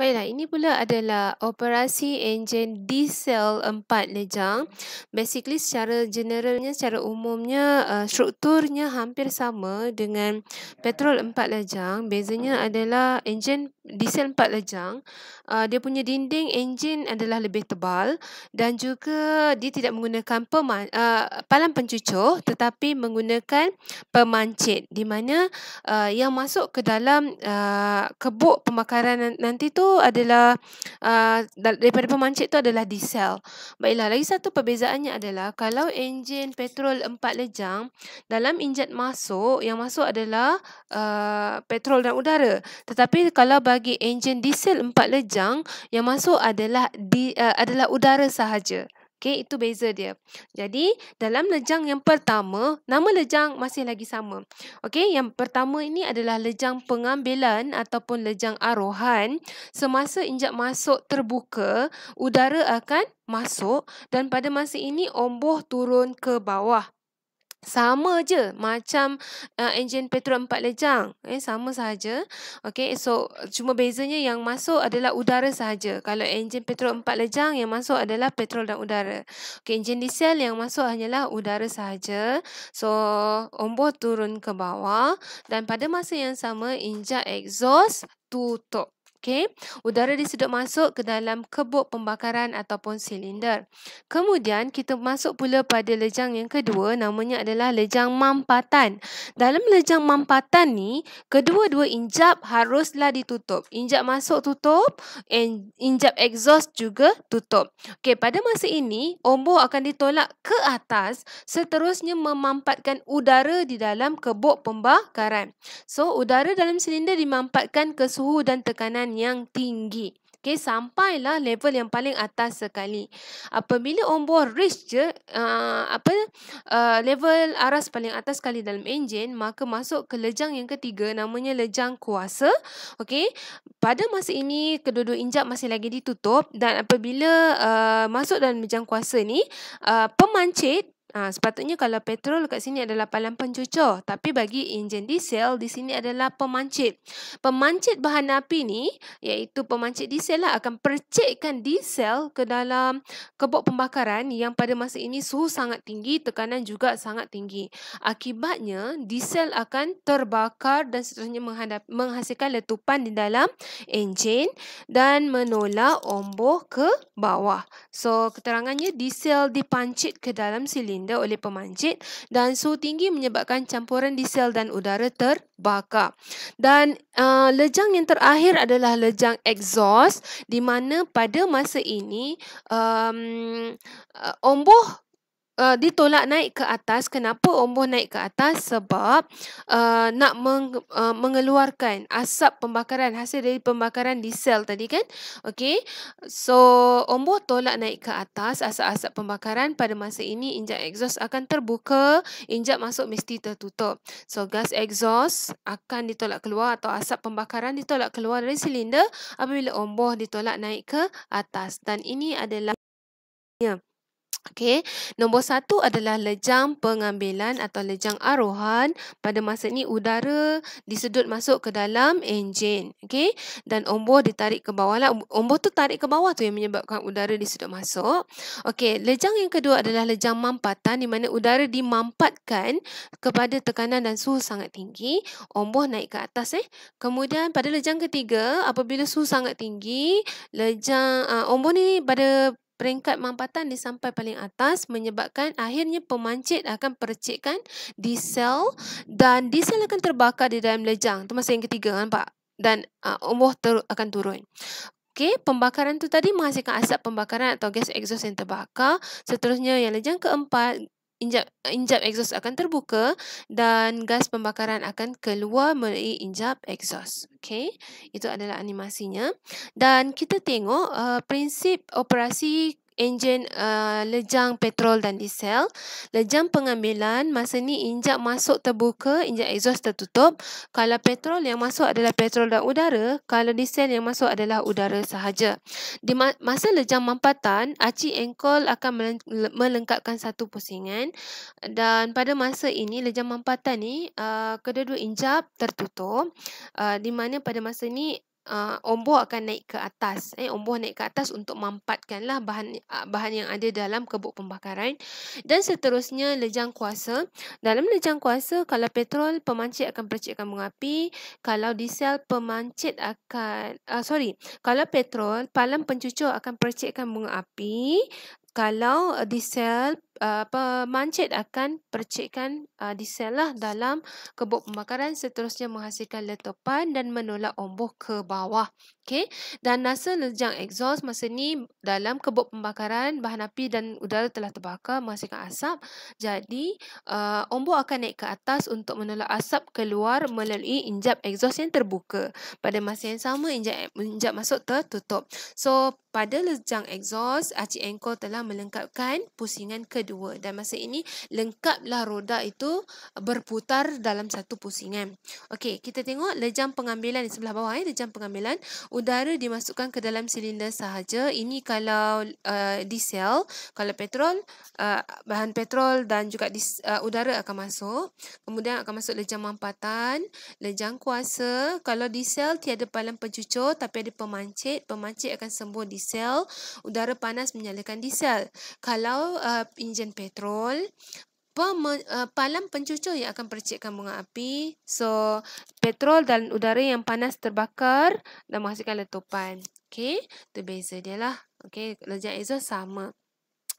Baiklah, ini pula adalah operasi enjin diesel empat lejang. Basically, secara generalnya, secara umumnya, uh, strukturnya hampir sama dengan petrol empat lejang. Bezanya adalah enjin diesel empat lejang. Uh, dia punya dinding enjin adalah lebih tebal dan juga dia tidak menggunakan peman, uh, palang pencucuk tetapi menggunakan pemancit di mana uh, yang masuk ke dalam uh, kebuk pembakaran nanti tu adalah uh, daripada pemancit tu adalah diesel. Baiklah, lagi satu perbezaannya adalah kalau enjin petrol empat lejang, dalam injet masuk, yang masuk adalah uh, petrol dan udara. Tetapi kalau bagi enjin diesel empat lejang, yang masuk adalah di, uh, adalah udara sahaja. Okey, itu beza dia. Jadi, dalam lejang yang pertama, nama lejang masih lagi sama. Okey, yang pertama ini adalah lejang pengambilan ataupun lejang arohan. Semasa injak masuk terbuka, udara akan masuk dan pada masa ini omboh turun ke bawah sama je macam uh, enjin petrol empat lejang eh sama sahaja okay, so cuma bezanya yang masuk adalah udara sahaja kalau enjin petrol empat lejang yang masuk adalah petrol dan udara Okay, enjin diesel yang masuk hanyalah udara sahaja so ombor turun ke bawah dan pada masa yang sama injak exhaust tutup Okay. Udara disedut masuk ke dalam kebuk pembakaran ataupun silinder. Kemudian kita masuk pula pada lejang yang kedua namanya adalah lejang mampatan. Dalam lejang mampatan ni, kedua-dua injap haruslah ditutup. Injap masuk tutup and injap exhaust juga tutup. Okay, pada masa ini, ombo akan ditolak ke atas seterusnya memampatkan udara di dalam kebuk pembakaran. So, udara dalam silinder dimampatkan ke suhu dan tekanan pendidikan yang tinggi. Okay, sampailah level yang paling atas sekali. Apabila onboard reach je, uh, apa uh, level aras paling atas sekali dalam enjin, maka masuk ke lejang yang ketiga, namanya lejang kuasa. Okay, pada masa ini, kedua-dua injak masih lagi ditutup dan apabila uh, masuk dalam lejang kuasa ni, uh, pemancit Ha, sepatutnya kalau petrol kat sini adalah palang pencucur. Tapi bagi enjin diesel, di sini adalah pemancit. Pemancit bahan api ni, iaitu pemancit diesel lah, akan percikkan diesel ke dalam kebok pembakaran yang pada masa ini suhu sangat tinggi, tekanan juga sangat tinggi. Akibatnya, diesel akan terbakar dan seterusnya menghasilkan letupan di dalam enjin dan menolak omboh ke bawah. So, keterangannya diesel dipancit ke dalam silinder silinder oleh pemancit dan suhu tinggi menyebabkan campuran di sel dan udara terbakar. Dan uh, lejang yang terakhir adalah lejang exhaust di mana pada masa ini um, eh, omboh uh, ditolak naik ke atas. Kenapa ombo naik ke atas? Sebab uh, nak meng, uh, mengeluarkan asap pembakaran hasil dari pembakaran di sel tadi kan? Okay, so ombo tolak naik ke atas asap-asap pembakaran pada masa ini injak exhaust akan terbuka, injak masuk mesti tertutup. So gas exhaust akan ditolak keluar atau asap pembakaran ditolak keluar dari silinder apabila ombo ditolak naik ke atas dan ini adalah Yeah. Okey, nombor satu adalah lejang pengambilan atau lejang aruhan Pada masa ini udara disedut masuk ke dalam enjin. Okey, dan ombor ditarik ke bawah lah. Ombor tu tarik ke bawah tu yang menyebabkan udara disedut masuk. Okey, lejang yang kedua adalah lejang mampatan di mana udara dimampatkan kepada tekanan dan suhu sangat tinggi. Ombor naik ke atas eh. Kemudian pada lejang ketiga, apabila suhu sangat tinggi, lejang uh, ombor ni pada peringkat mampatan di sampai paling atas menyebabkan akhirnya pemancit akan percikkan di sel dan di sel akan terbakar di dalam lejang. Itu masa yang ketiga kan Pak? Dan uh, umur ter- akan turun. Okay, pembakaran tu tadi menghasilkan asap pembakaran atau gas exhaust yang terbakar. Seterusnya yang lejang keempat, injap injap exhaust akan terbuka dan gas pembakaran akan keluar melalui injap exhaust. Okay, itu adalah animasinya. Dan kita tengok uh, prinsip operasi enjin uh, lejang petrol dan diesel. Lejang pengambilan masa ni injak masuk terbuka, injak exhaust tertutup. Kalau petrol yang masuk adalah petrol dan udara, kalau diesel yang masuk adalah udara sahaja. Di ma- masa lejang mampatan, aci engkol akan melengkapkan satu pusingan dan pada masa ini lejang mampatan ni uh, kedua-dua injap tertutup uh, di mana pada masa ni uh, omboh akan naik ke atas. Eh, omboh naik ke atas untuk mampatkanlah bahan ah, bahan yang ada dalam kebuk pembakaran. Dan seterusnya lejang kuasa. Dalam lejang kuasa, kalau petrol, pemancit akan percikkan bunga api. Kalau diesel, pemancit akan... Uh, sorry. Kalau petrol, palem pencucur akan percikkan bunga api. Kalau diesel, Eh, pemancit akan percikkan uh, eh, diselah dalam kebuk pembakaran seterusnya menghasilkan letupan dan menolak omboh ke bawah. Okay. Dan nasa lejang exhaust masa ni dalam kebuk pembakaran bahan api dan udara telah terbakar menghasilkan asap. Jadi uh, omboh akan naik ke atas untuk menolak asap keluar melalui injap exhaust yang terbuka. Pada masa yang sama injap, injap masuk tertutup. So pada lejang exhaust, Acik Engkau telah melengkapkan pusingan kedua kedua dan masa ini lengkaplah roda itu berputar dalam satu pusingan. Okey, kita tengok lejam pengambilan di sebelah bawah ya, eh, lejam pengambilan udara dimasukkan ke dalam silinder sahaja. Ini kalau uh, diesel, kalau petrol, uh, bahan petrol dan juga uh, udara akan masuk. Kemudian akan masuk lejam mampatan, lejam kuasa. Kalau diesel tiada palang pencucur tapi ada pemancit, pemancit akan sembur diesel, udara panas menyalakan diesel. Kalau uh, enjin petrol eh, palam pencucur yang akan percikkan bunga api so petrol dan udara yang panas terbakar dan menghasilkan letupan okey tu beza dia lah okey lejak exhaust sama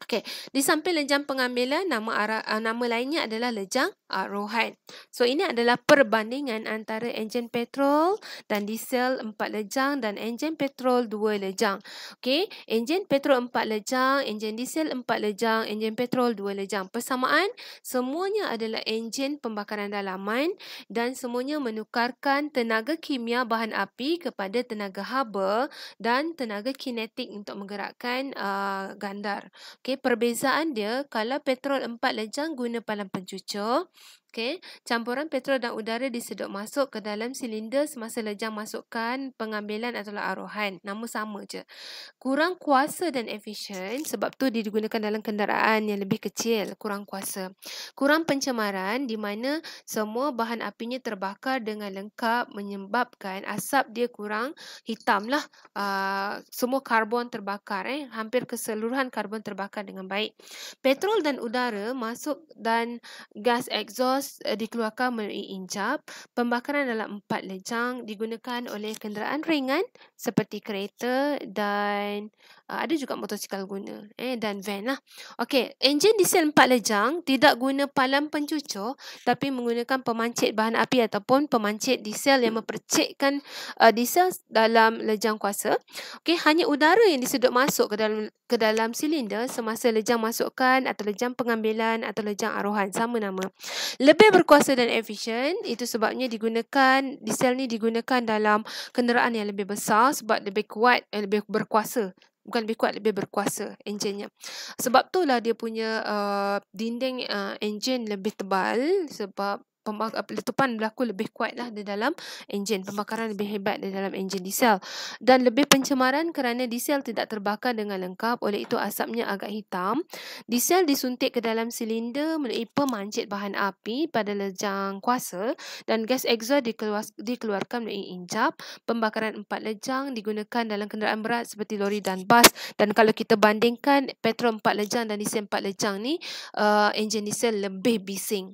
Okey, di samping lejang pengambilan, nama arah, ah, nama lainnya adalah lejang arohan. Ah, so ini adalah perbandingan antara enjin petrol dan diesel empat lejang dan enjin petrol dua lejang. Okey, enjin petrol empat lejang, enjin diesel empat lejang, enjin petrol dua lejang. Persamaan semuanya adalah enjin pembakaran dalaman dan semuanya menukarkan tenaga kimia bahan api kepada tenaga haba dan tenaga kinetik untuk menggerakkan uh, gandar. Okey, Okey, perbezaan dia kalau petrol 4 lejang guna palang pencucur, Okay. Campuran petrol dan udara disedut masuk ke dalam silinder semasa lejang masukkan pengambilan atau aruhan. Nama sama je. Kurang kuasa dan efisien sebab tu digunakan dalam kenderaan yang lebih kecil. Kurang kuasa. Kurang pencemaran di mana semua bahan apinya terbakar dengan lengkap menyebabkan asap dia kurang hitam lah. Uh, ah, semua karbon terbakar. Eh. Hampir keseluruhan karbon terbakar dengan baik. Petrol dan udara masuk dan gas exhaust Kos eh, dikeluarkan melalui injap. Pembakaran dalam empat lejang digunakan oleh kenderaan ringan seperti kereta dan uh, ada juga motosikal guna eh dan van lah. Okey, enjin diesel 4 lejang tidak guna palam pencucur tapi menggunakan pemancit bahan api ataupun pemancit diesel yang mempercikkan uh, diesel dalam lejang kuasa. Okey, hanya udara yang disedut masuk ke dalam ke dalam silinder semasa lejang masukkan atau lejang pengambilan atau lejang aruhan sama nama. Lebih berkuasa dan efisien itu sebabnya digunakan diesel ni digunakan dalam kenderaan yang lebih besar sebab lebih kuat eh, lebih berkuasa bukan lebih kuat lebih berkuasa enjinnya sebab itulah dia punya uh, dinding uh, enjin lebih tebal sebab letupan berlaku lebih kuat lah di dalam enjin. Pembakaran lebih hebat di dalam enjin diesel. Dan lebih pencemaran kerana diesel tidak terbakar dengan lengkap. Oleh itu asapnya agak hitam. Diesel disuntik ke dalam silinder melalui pemancit bahan api pada lejang kuasa dan gas exhaust dikeluar, dikeluarkan melalui injap Pembakaran empat lejang digunakan dalam kenderaan berat seperti lori dan bas. Dan kalau kita bandingkan petrol empat lejang dan diesel empat lejang ni, uh, enjin diesel lebih bising.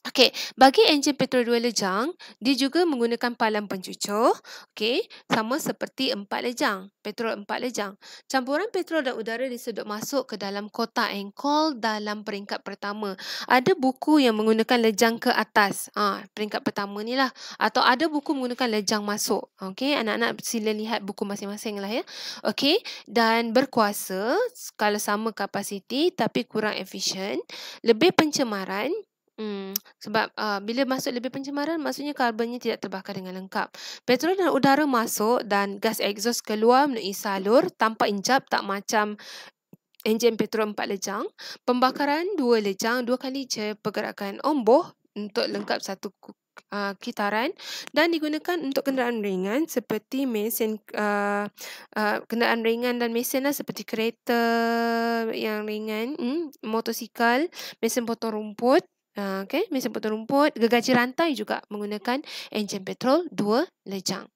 Okey, bagi enjin petrol dua lejang, dia juga menggunakan palang pencucuk. Okey, sama seperti empat lejang, petrol empat lejang. Campuran petrol dan udara disedut masuk ke dalam kotak engkol dalam peringkat pertama. Ada buku yang menggunakan lejang ke atas. Ha, peringkat pertama ni lah. Atau ada buku menggunakan lejang masuk. Okey, anak-anak sila lihat buku masing-masing lah ya. Okey, dan berkuasa kalau sama kapasiti tapi kurang efisien. Lebih pencemaran Hmm, sebab uh, bila masuk lebih pencemaran maksudnya karbonnya tidak terbakar dengan lengkap. Petrol dan udara masuk dan gas eksos keluar melalui salur tanpa injap tak macam enjin petrol empat lejang. Pembakaran dua lejang, dua kali je pergerakan omboh untuk lengkap satu uh, kitaran dan digunakan untuk kenderaan ringan seperti mesin uh, uh, kenderaan ringan dan mesin lah seperti kereta yang ringan, hmm, motosikal, mesin potong rumput Ah, okay, mesin potong rumput, gergaji rantai juga menggunakan enjin petrol dua lejang.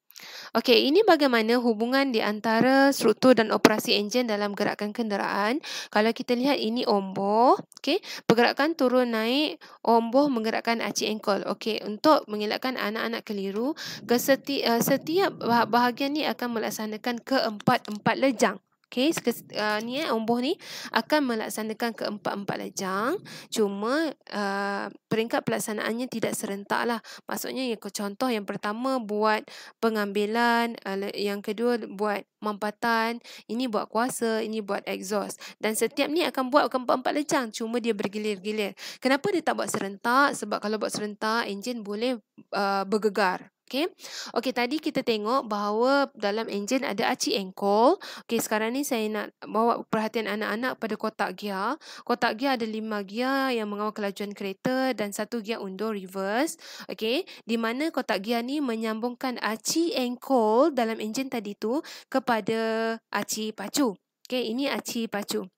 Okey, ini bagaimana hubungan di antara struktur dan operasi enjin dalam gerakan kenderaan. Kalau kita lihat ini omboh, okey, pergerakan turun naik omboh menggerakkan aci engkol. Okey, untuk mengelakkan anak-anak keliru, keseti, eh, setiap bahagian ni akan melaksanakan keempat-empat lejang. Okey, uh, ni eh, umboh ni akan melaksanakan keempat-empat lejang. Cuma uh, peringkat pelaksanaannya tidak serentak lah. Maksudnya yang contoh yang pertama buat pengambilan, uh, yang kedua buat mampatan, ini buat kuasa, ini buat exhaust. Dan setiap ni akan buat keempat-empat lejang. Cuma dia bergilir-gilir. Kenapa dia tak buat serentak? Sebab kalau buat serentak, enjin boleh uh, bergegar. Okay. Okay, tadi kita tengok bahawa dalam enjin ada aci engkol. Okay, sekarang ni saya nak bawa perhatian anak-anak pada kotak gear. Kotak gear ada lima gear yang mengawal kelajuan kereta dan satu gear undur reverse. Okay, di mana kotak gear ni menyambungkan aci engkol dalam enjin tadi tu kepada aci pacu. Okay, ini aci pacu.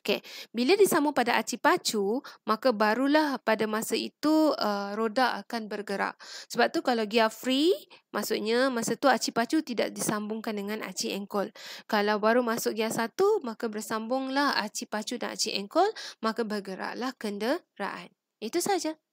Okey, bila disambung pada aci pacu, maka barulah pada masa itu uh, roda akan bergerak. Sebab tu kalau gear free, maksudnya masa tu aci pacu tidak disambungkan dengan aci engkol. Kalau baru masuk gear satu, maka bersambunglah aci pacu dan aci engkol, maka bergeraklah kenderaan. Itu saja.